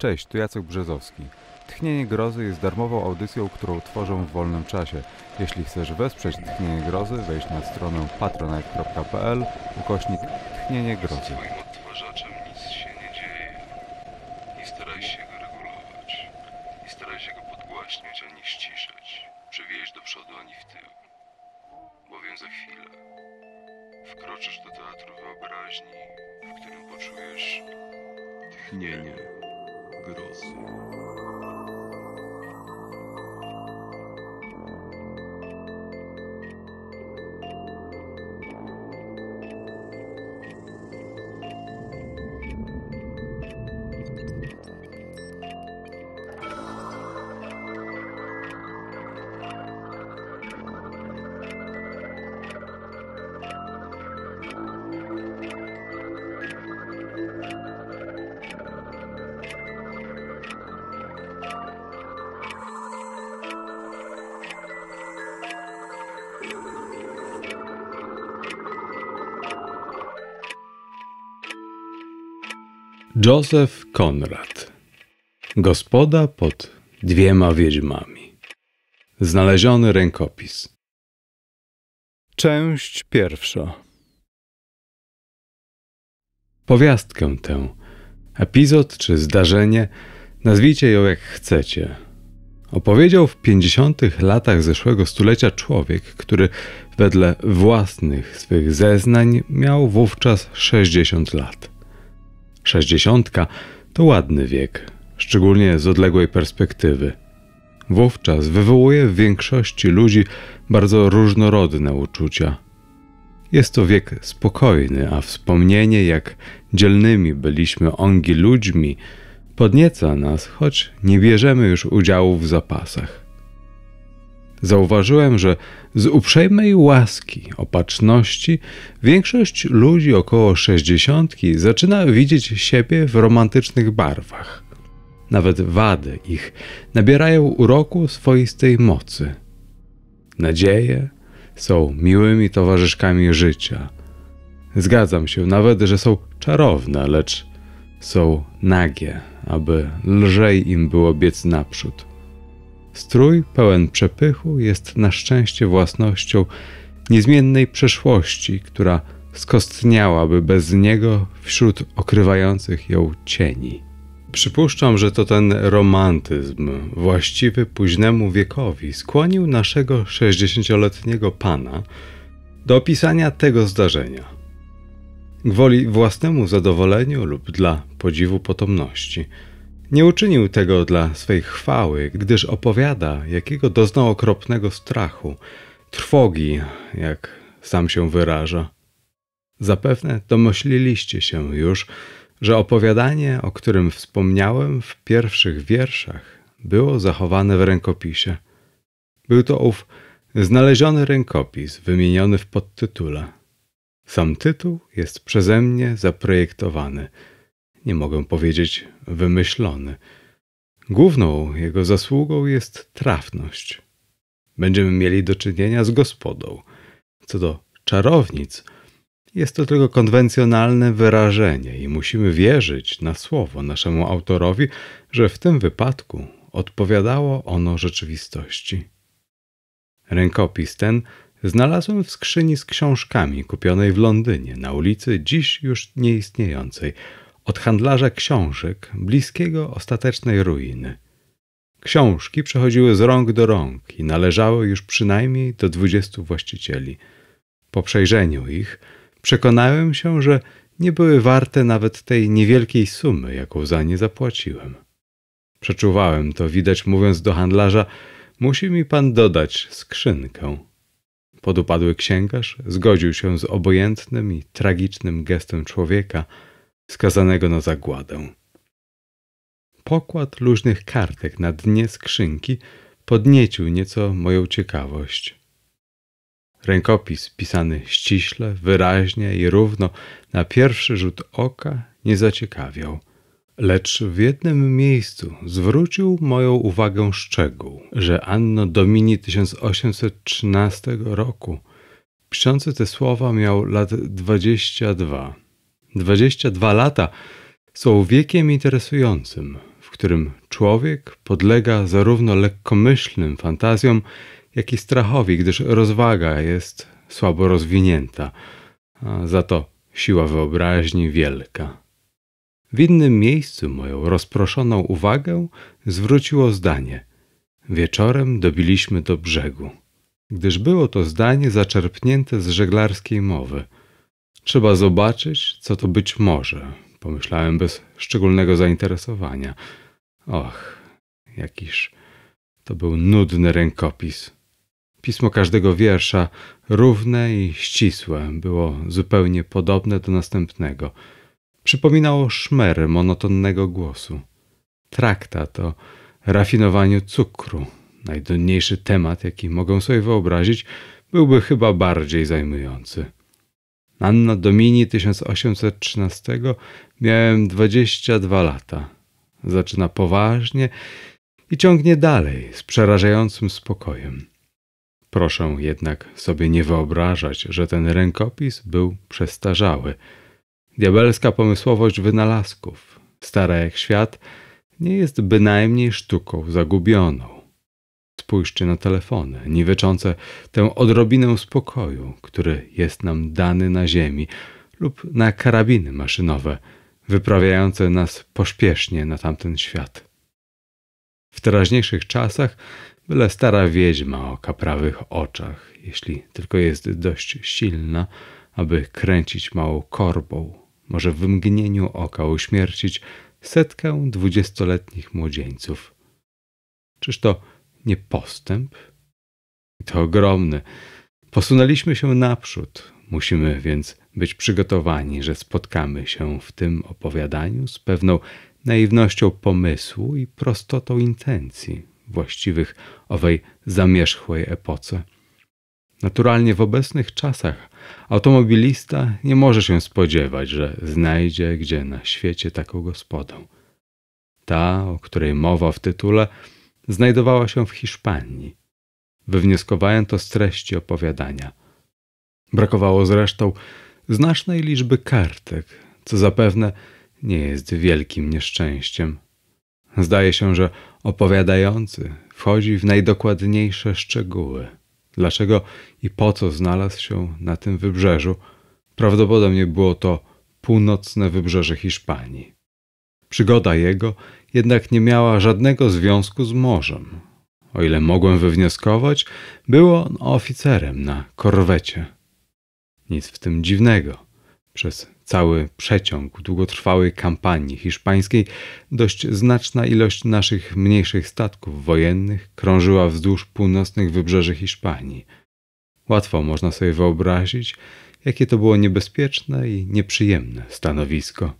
Cześć, tu Jacek Brzezowski. Tchnienie Grozy jest darmową audycją, którą tworzę w wolnym czasie. Jeśli chcesz wesprzeć Tchnienie Grozy, wejdź na stronę patronite.pl ukośnik Tchnienie Grozy. Joseph Konrad. Gospoda pod dwiema wiedźmami. Znaleziony rękopis. Część pierwsza. Powiastkę tę, epizod czy zdarzenie, nazwijcie ją jak chcecie. Opowiedział w 50. latach zeszłego stulecia człowiek, który wedle własnych swych zeznań miał wówczas 60 lat. Sześćdziesiątka to ładny wiek, szczególnie z odległej perspektywy. Wówczas wywołuje w większości ludzi bardzo różnorodne uczucia. Jest to wiek spokojny, a wspomnienie, jak dzielnymi byliśmy ongi ludźmi, podnieca nas, choć nie bierzemy już udziału w zapasach. Zauważyłem, że z uprzejmej łaski, opatrzności, większość ludzi około sześćdziesiątki zaczyna widzieć siebie w romantycznych barwach. Nawet wady ich nabierają uroku swoistej mocy. Nadzieje są miłymi towarzyszkami życia. Zgadzam się nawet, że są czarowne, lecz są nagie, aby lżej im było biec naprzód. Strój pełen przepychu jest na szczęście własnością niezmiennej przeszłości, która skostniałaby bez niego wśród okrywających ją cieni. Przypuszczam, że to ten romantyzm, właściwy późnemu wiekowi, skłonił naszego 60-letniego pana do opisania tego zdarzenia. Gwoli własnemu zadowoleniu lub dla podziwu potomności – nie uczynił tego dla swej chwały, gdyż opowiada, jakiego doznał okropnego strachu, trwogi, jak sam się wyraża. Zapewne domyśliliście się już, że opowiadanie, o którym wspomniałem w pierwszych wierszach, było zachowane w rękopisie. Był to ów znaleziony rękopis wymieniony w podtytule. Sam tytuł jest przeze mnie zaprojektowany – nie mogę powiedzieć wymyślony. Główną jego zasługą jest trafność. Będziemy mieli do czynienia z gospodą. Co do czarownic, jest to tylko konwencjonalne wyrażenie i musimy wierzyć na słowo naszemu autorowi, że w tym wypadku odpowiadało ono rzeczywistości. Rękopis ten znalazłem w skrzyni z książkami kupionej w Londynie na ulicy dziś już nieistniejącej – od handlarza książek, bliskiego ostatecznej ruiny. Książki przechodziły z rąk do rąk i należały już przynajmniej do dwudziestu właścicieli. Po przejrzeniu ich przekonałem się, że nie były warte nawet tej niewielkiej sumy, jaką za nie zapłaciłem. Przeczuwałem to, widać mówiąc do handlarza, musi mi pan dodać skrzynkę. Podupadły księgarz zgodził się z obojętnym i tragicznym gestem człowieka, skazanego na zagładę. Pokład luźnych kartek na dnie skrzynki podniecił nieco moją ciekawość. Rękopis pisany ściśle, wyraźnie i równo na pierwszy rzut oka nie zaciekawiał. Lecz w jednym miejscu zwrócił moją uwagę szczegół, że Anno Domini 1813 roku piszący te słowa miał lat 22. 22 lata są wiekiem interesującym, w którym człowiek podlega zarówno lekkomyślnym fantazjom, jak i strachowi, gdyż rozwaga jest słabo rozwinięta, a za to siła wyobraźni wielka. W innym miejscu moją rozproszoną uwagę zwróciło zdanie. Wieczorem dobiliśmy do brzegu, gdyż było to zdanie zaczerpnięte z żeglarskiej mowy – Trzeba zobaczyć, co to być może, pomyślałem bez szczególnego zainteresowania. Och, jakiż to był nudny rękopis. Pismo każdego wiersza, równe i ścisłe, było zupełnie podobne do następnego. Przypominało szmer monotonnego głosu. Traktat o rafinowaniu cukru, najdonniejszy temat, jaki mogę sobie wyobrazić, byłby chyba bardziej zajmujący. Anno Domini 1813 miałem 22 lata. Zaczyna poważnie i ciągnie dalej z przerażającym spokojem. Proszę jednak sobie nie wyobrażać, że ten rękopis był przestarzały. Diabelska pomysłowość wynalazków, stara jak świat, nie jest bynajmniej sztuką zagubioną. Spójrzcie na telefony, niweczące tę odrobinę spokoju, który jest nam dany na ziemi, lub na karabiny maszynowe, wyprawiające nas pośpiesznie na tamten świat. W teraźniejszych czasach byle stara wiedźma o kaprawych oczach, jeśli tylko jest dość silna, aby kręcić małą korbą, może w mgnieniu oka uśmiercić setkę dwudziestoletnich młodzieńców. Czyż to nie postęp? I to ogromny. Posunęliśmy się naprzód. Musimy więc być przygotowani, że spotkamy się w tym opowiadaniu z pewną naiwnością pomysłu i prostotą intencji właściwych owej zamierzchłej epoce. Naturalnie w obecnych czasach automobilista nie może się spodziewać, że znajdzie gdzie na świecie taką gospodę. Ta, o której mowa w tytule, znajdowała się w Hiszpanii. Wywnioskowałem to z treści opowiadania. Brakowało zresztą znacznej liczby kartek, co zapewne nie jest wielkim nieszczęściem. Zdaje się, że opowiadający wchodzi w najdokładniejsze szczegóły. Dlaczego i po co znalazł się na tym wybrzeżu? Prawdopodobnie było to północne wybrzeże Hiszpanii. Przygoda jego jednak nie miała żadnego związku z morzem. O ile mogłem wywnioskować, był on oficerem na korwecie. Nic w tym dziwnego. Przez cały przeciąg długotrwałej kampanii hiszpańskiej dość znaczna ilość naszych mniejszych statków wojennych krążyła wzdłuż północnych wybrzeży Hiszpanii. Łatwo można sobie wyobrazić, jakie to było niebezpieczne i nieprzyjemne stanowisko.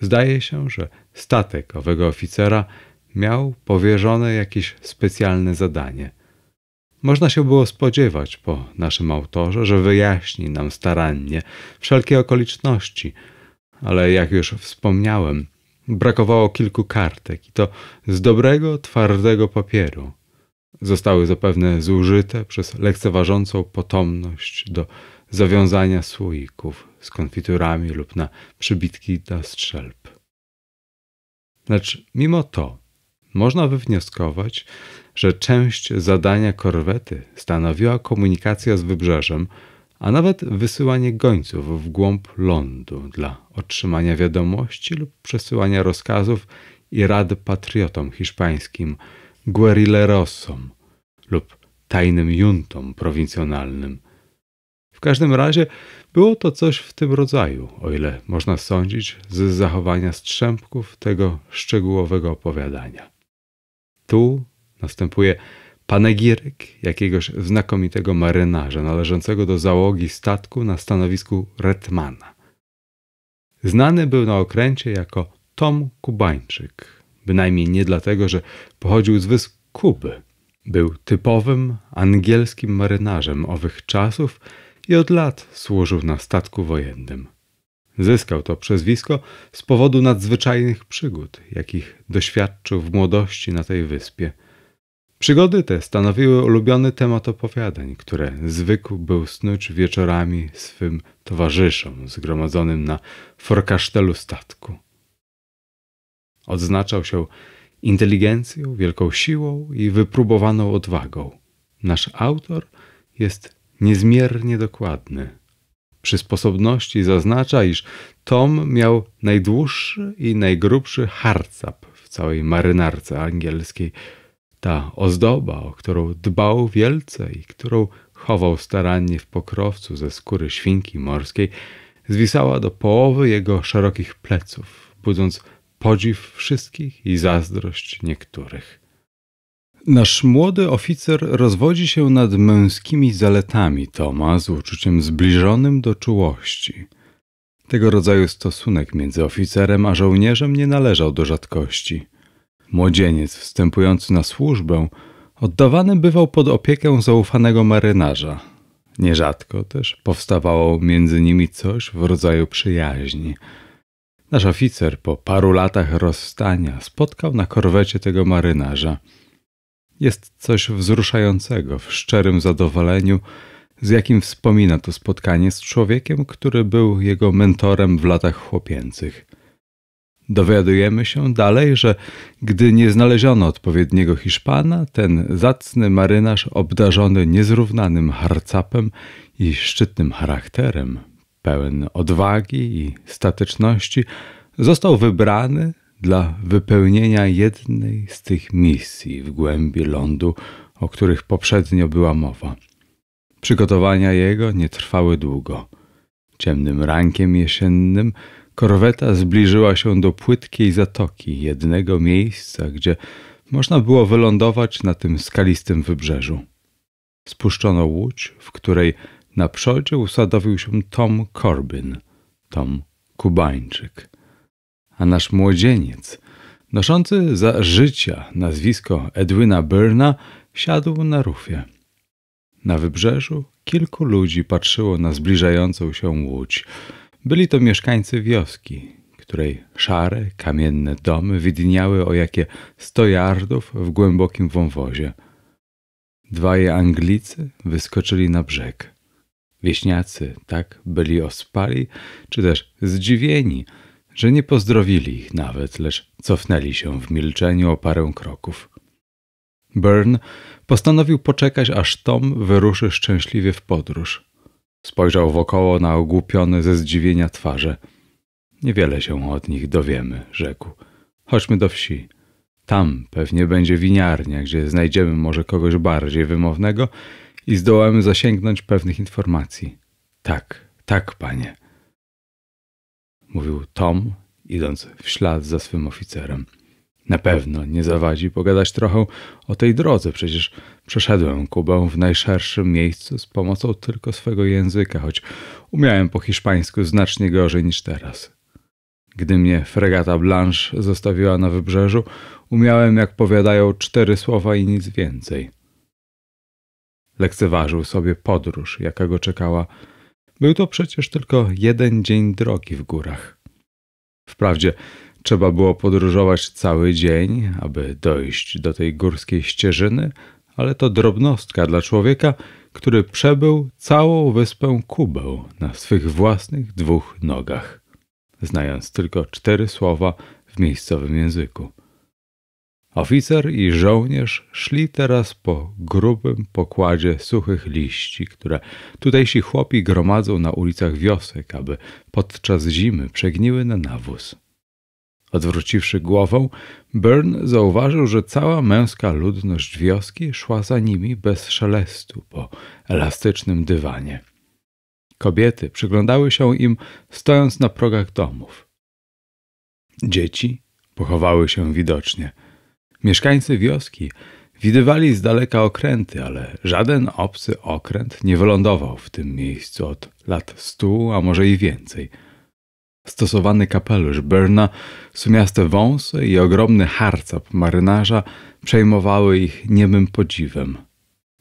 Zdaje się, że statek owego oficera miał powierzone jakieś specjalne zadanie. Można się było spodziewać po naszym autorze, że wyjaśni nam starannie wszelkie okoliczności, ale jak już wspomniałem, brakowało kilku kartek i to z dobrego, twardego papieru. Zostały zapewne zużyte przez lekceważącą potomność do zawiązania słoików z konfiturami lub na przybitki dla strzelb. Lecz mimo to można wywnioskować, że część zadania korwety stanowiła komunikacja z wybrzeżem, a nawet wysyłanie gońców w głąb lądu dla otrzymania wiadomości lub przesyłania rozkazów i rad patriotom hiszpańskim, guerillerosom lub tajnym juntom prowincjonalnym – każdym razie było to coś w tym rodzaju, o ile można sądzić z zachowania strzępków tego szczegółowego opowiadania. Tu następuje panegiryk jakiegoś znakomitego marynarza należącego do załogi statku na stanowisku Retmana. Znany był na okręcie jako Tom Kubańczyk, bynajmniej nie dlatego, że pochodził z wysp Kuby. Był typowym angielskim marynarzem owych czasów – i od lat służył na statku wojennym. Zyskał to przezwisko z powodu nadzwyczajnych przygód, jakich doświadczył w młodości na tej wyspie. Przygody te stanowiły ulubiony temat opowiadań, które zwykł był snuć wieczorami swym towarzyszom zgromadzonym na forkasztelu statku. Odznaczał się inteligencją, wielką siłą i wypróbowaną odwagą. Nasz autor jest niezmiernie dokładny. Przy sposobności zaznacza, iż Tom miał najdłuższy i najgrubszy harcap w całej marynarce angielskiej. Ta ozdoba, o którą dbał wielce i którą chował starannie w pokrowcu ze skóry świnki morskiej, zwisała do połowy jego szerokich pleców, budząc podziw wszystkich i zazdrość niektórych. Nasz młody oficer rozwodzi się nad męskimi zaletami Toma z uczuciem zbliżonym do czułości. Tego rodzaju stosunek między oficerem a żołnierzem nie należał do rzadkości. Młodzieniec wstępujący na służbę oddawany bywał pod opiekę zaufanego marynarza. Nierzadko też powstawało między nimi coś w rodzaju przyjaźni. Nasz oficer po paru latach rozstania spotkał na korwecie tego marynarza – jest coś wzruszającego w szczerym zadowoleniu, z jakim wspomina to spotkanie z człowiekiem, który był jego mentorem w latach chłopięcych. Dowiadujemy się dalej, że gdy nie znaleziono odpowiedniego Hiszpana, ten zacny marynarz, obdarzony niezrównanym harcapem i szczytnym charakterem, pełen odwagi i stateczności, został wybrany dla wypełnienia jednej z tych misji w głębi lądu, o których poprzednio była mowa. Przygotowania jego nie trwały długo. Ciemnym rankiem jesiennym korweta zbliżyła się do płytkiej zatoki, jednego miejsca, gdzie można było wylądować na tym skalistym wybrzeżu. Spuszczono łódź, w której na przodzie usadowił się Tom Corbin, Tom Kubańczyk a nasz młodzieniec, noszący za życia nazwisko Edwina Byrna, siadł na rufie. Na wybrzeżu kilku ludzi patrzyło na zbliżającą się łódź. Byli to mieszkańcy wioski, której szare, kamienne domy widniały o jakie sto jardów w głębokim wąwozie. Dwaj Anglicy wyskoczyli na brzeg. Wieśniacy tak byli ospali, czy też zdziwieni – że nie pozdrowili ich nawet, lecz cofnęli się w milczeniu o parę kroków. Byrne postanowił poczekać, aż Tom wyruszy szczęśliwie w podróż. Spojrzał wokoło na ogłupione ze zdziwienia twarze. Niewiele się od nich dowiemy, rzekł. Chodźmy do wsi. Tam pewnie będzie winiarnia, gdzie znajdziemy może kogoś bardziej wymownego i zdołamy zasięgnąć pewnych informacji. Tak, tak, panie mówił Tom, idąc w ślad za swym oficerem. Na pewno nie zawadzi pogadać trochę o tej drodze, przecież przeszedłem Kubę w najszerszym miejscu z pomocą tylko swego języka, choć umiałem po hiszpańsku znacznie gorzej niż teraz. Gdy mnie fregata Blanche zostawiła na wybrzeżu, umiałem, jak powiadają, cztery słowa i nic więcej. Lekceważył sobie podróż, jaka go czekała był to przecież tylko jeden dzień drogi w górach. Wprawdzie trzeba było podróżować cały dzień, aby dojść do tej górskiej ścieżyny, ale to drobnostka dla człowieka, który przebył całą wyspę Kubę na swych własnych dwóch nogach, znając tylko cztery słowa w miejscowym języku. Oficer i żołnierz szli teraz po grubym pokładzie suchych liści, które tutejsi chłopi gromadzą na ulicach wiosek, aby podczas zimy przegniły na nawóz. Odwróciwszy głową, Byrne zauważył, że cała męska ludność wioski szła za nimi bez szelestu po elastycznym dywanie. Kobiety przyglądały się im stojąc na progach domów. Dzieci pochowały się widocznie – Mieszkańcy wioski widywali z daleka okręty, ale żaden obcy okręt nie wylądował w tym miejscu od lat stu, a może i więcej. Stosowany kapelusz Berna, sumiaste wąsy i ogromny harcap marynarza przejmowały ich niemym podziwem.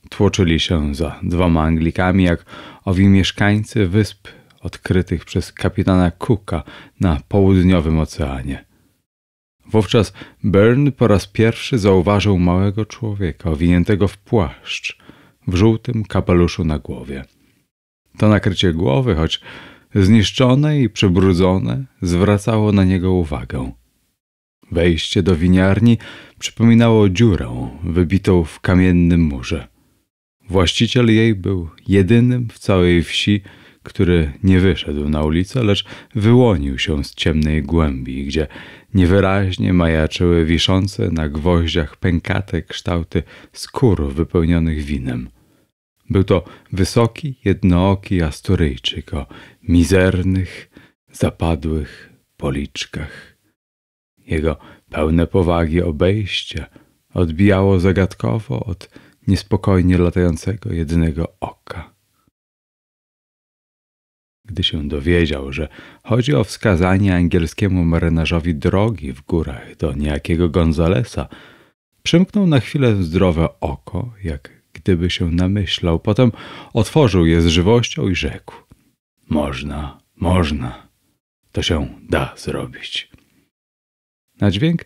Tłoczyli się za dwoma Anglikami, jak owi mieszkańcy wysp odkrytych przez kapitana Cooka na południowym oceanie. Wówczas Byrne po raz pierwszy zauważył małego człowieka owiniętego w płaszcz, w żółtym kapeluszu na głowie. To nakrycie głowy, choć zniszczone i przybrudzone, zwracało na niego uwagę. Wejście do winiarni przypominało dziurę wybitą w kamiennym murze. Właściciel jej był jedynym w całej wsi, który nie wyszedł na ulicę, lecz wyłonił się z ciemnej głębi, gdzie niewyraźnie majaczyły wiszące na gwoździach pękate kształty skór wypełnionych winem. Był to wysoki, jednooki Asturyjczyk o mizernych, zapadłych policzkach. Jego pełne powagi obejście odbijało zagadkowo od niespokojnie latającego jednego oka. Gdy się dowiedział, że chodzi o wskazanie angielskiemu marynarzowi drogi w górach do niejakiego Gonzalesa, przymknął na chwilę zdrowe oko, jak gdyby się namyślał. Potem otworzył je z żywością i rzekł: Można, można, to się da zrobić. Na dźwięk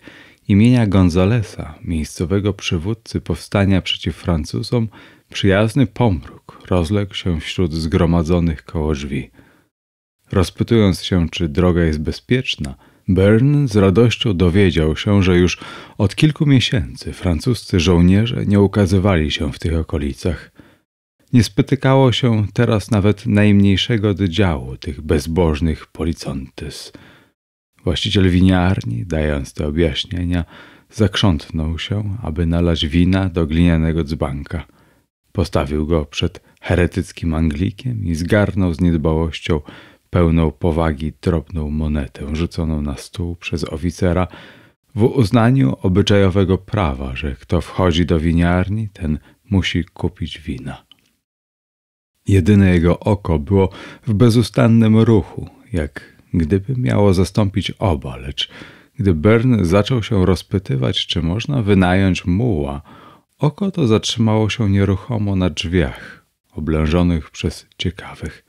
imienia Gonzalesa, miejscowego przywódcy powstania przeciw Francuzom, przyjazny pomruk rozległ się wśród zgromadzonych koło drzwi. Rozpytując się, czy droga jest bezpieczna, Bern z radością dowiedział się, że już od kilku miesięcy francuscy żołnierze nie ukazywali się w tych okolicach. Nie spotykało się teraz nawet najmniejszego oddziału tych bezbożnych policontys. Właściciel winiarni, dając te objaśnienia, zakrzątnął się, aby nalać wina do glinianego dzbanka. Postawił go przed heretyckim Anglikiem i zgarnął z niedbałością pełną powagi drobną monetę rzuconą na stół przez oficera w uznaniu obyczajowego prawa, że kto wchodzi do winiarni, ten musi kupić wina. Jedyne jego oko było w bezustannym ruchu, jak gdyby miało zastąpić oba, lecz gdy Bern zaczął się rozpytywać, czy można wynająć muła, oko to zatrzymało się nieruchomo na drzwiach, oblężonych przez ciekawych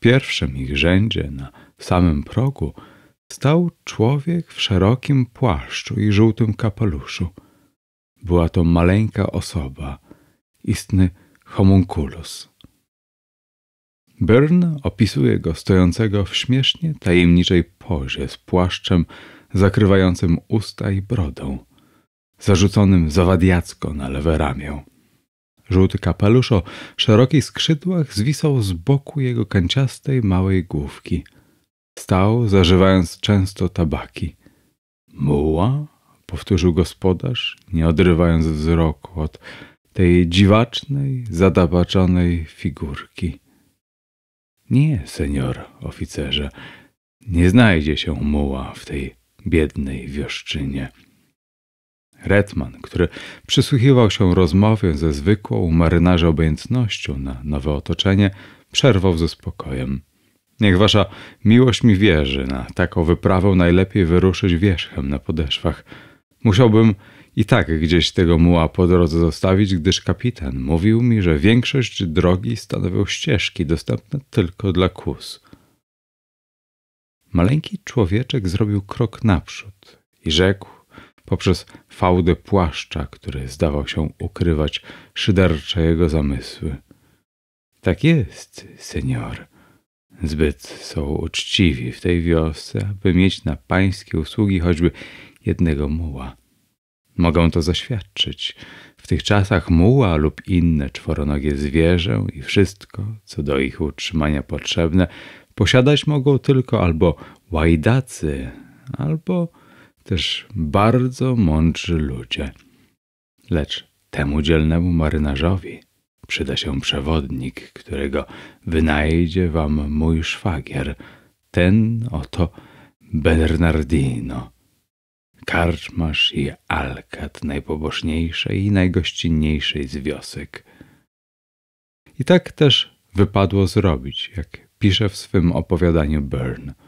pierwszym ich rzędzie na samym progu stał człowiek w szerokim płaszczu i żółtym kapeluszu. Była to maleńka osoba, istny homunculus. Byrne opisuje go stojącego w śmiesznie tajemniczej pozie z płaszczem zakrywającym usta i brodą, zarzuconym zawadiacko na lewe ramię. Żółty kapelusz o szerokich skrzydłach zwisał z boku jego kanciastej małej główki. Stał, zażywając często tabaki. Muła? powtórzył gospodarz, nie odrywając wzroku od tej dziwacznej, zadabaczonej figurki. Nie, senior oficerze, nie znajdzie się muła w tej biednej wioszczynie. Redman, który przysłuchiwał się rozmowie ze zwykłą marynarza obojętnością na nowe otoczenie, przerwał ze spokojem. Niech wasza miłość mi wierzy, na taką wyprawę najlepiej wyruszyć wierzchem na podeszwach. Musiałbym i tak gdzieś tego muła po drodze zostawić, gdyż kapitan mówił mi, że większość drogi stanowią ścieżki dostępne tylko dla kus. Maleńki człowieczek zrobił krok naprzód i rzekł poprzez fałdę płaszcza, który zdawał się ukrywać szydercze jego zamysły. Tak jest, senior. Zbyt są uczciwi w tej wiosce, aby mieć na pańskie usługi choćby jednego muła. Mogą to zaświadczyć. W tych czasach muła lub inne czworonogie zwierzę i wszystko, co do ich utrzymania potrzebne, posiadać mogą tylko albo łajdacy, albo też bardzo mądrzy ludzie. Lecz temu dzielnemu marynarzowi przyda się przewodnik, którego wynajdzie wam mój szwagier, ten oto Bernardino, karczmarz i alkat najpobożniejszej i najgościnniejszej z wiosek. I tak też wypadło zrobić, jak pisze w swym opowiadaniu Byrne –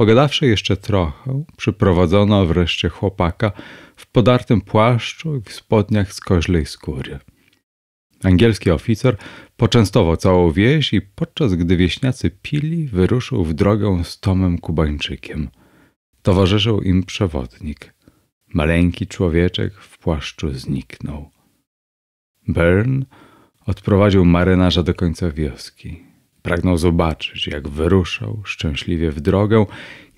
Pogadawszy jeszcze trochę, przyprowadzono wreszcie chłopaka w podartym płaszczu i w spodniach z koźlej skóry. Angielski oficer poczęstował całą wieś i podczas gdy wieśniacy pili, wyruszył w drogę z Tomem Kubańczykiem. Towarzyszył im przewodnik. Maleńki człowieczek w płaszczu zniknął. Byrne odprowadził marynarza do końca wioski. Pragnął zobaczyć, jak wyruszał szczęśliwie w drogę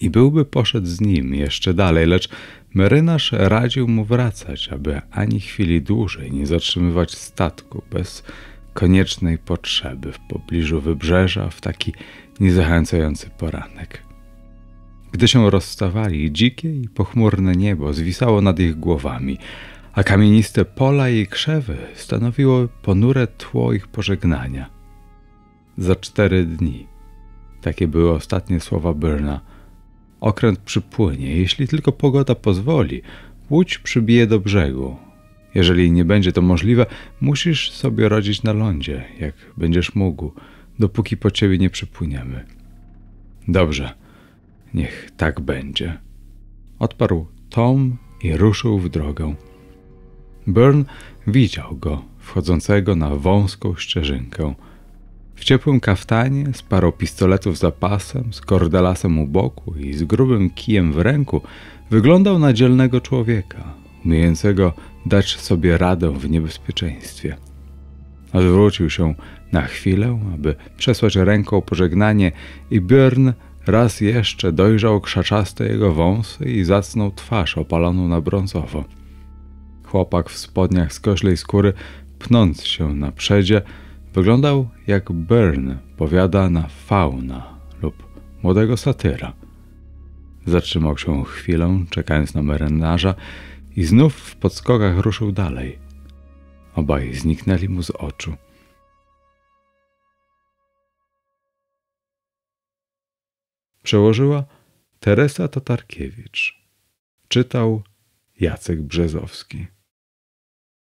i byłby poszedł z nim jeszcze dalej, lecz marynarz radził mu wracać, aby ani chwili dłużej nie zatrzymywać statku bez koniecznej potrzeby w pobliżu wybrzeża w taki niezachęcający poranek. Gdy się rozstawali, dzikie i pochmurne niebo zwisało nad ich głowami, a kamieniste pola i krzewy stanowiło ponure tło ich pożegnania za cztery dni. Takie były ostatnie słowa Byrna. Okręt przypłynie, jeśli tylko pogoda pozwoli. Łódź przybije do brzegu. Jeżeli nie będzie to możliwe, musisz sobie radzić na lądzie, jak będziesz mógł, dopóki po ciebie nie przypłyniemy. Dobrze, niech tak będzie. Odparł Tom i ruszył w drogę. Byrne widział go wchodzącego na wąską ścieżynkę. W ciepłym kaftanie, z parą pistoletów za pasem, z kordelasem u boku i z grubym kijem w ręku, wyglądał na dzielnego człowieka, umiejącego dać sobie radę w niebezpieczeństwie. Odwrócił się na chwilę, aby przesłać ręką pożegnanie i Byrne raz jeszcze dojrzał krzaczaste jego wąsy i zacną twarz opaloną na brązowo. Chłopak w spodniach z koślej skóry, pnąc się na przedzie, Wyglądał jak Byrne powiada na fauna lub młodego satyra. Zatrzymał się chwilę, czekając na marynarza i znów w podskokach ruszył dalej. Obaj zniknęli mu z oczu. Przełożyła Teresa Tatarkiewicz. Czytał Jacek Brzezowski.